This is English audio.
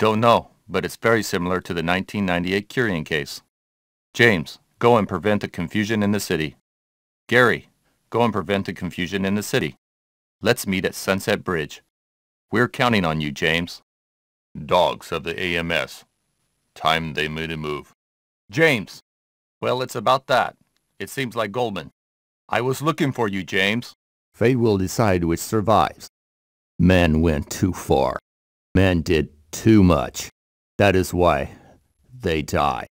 Don't know, but it's very similar to the 1998 Curian case. James, go and prevent a confusion in the city. Gary, go and prevent a confusion in the city. Let's meet at Sunset Bridge. We're counting on you, James. Dogs of the AMS. Time they made a move. James! Well, it's about that. It seems like Goldman. I was looking for you, James. Fate will decide which survives. Man went too far. Man did too much. That is why they die.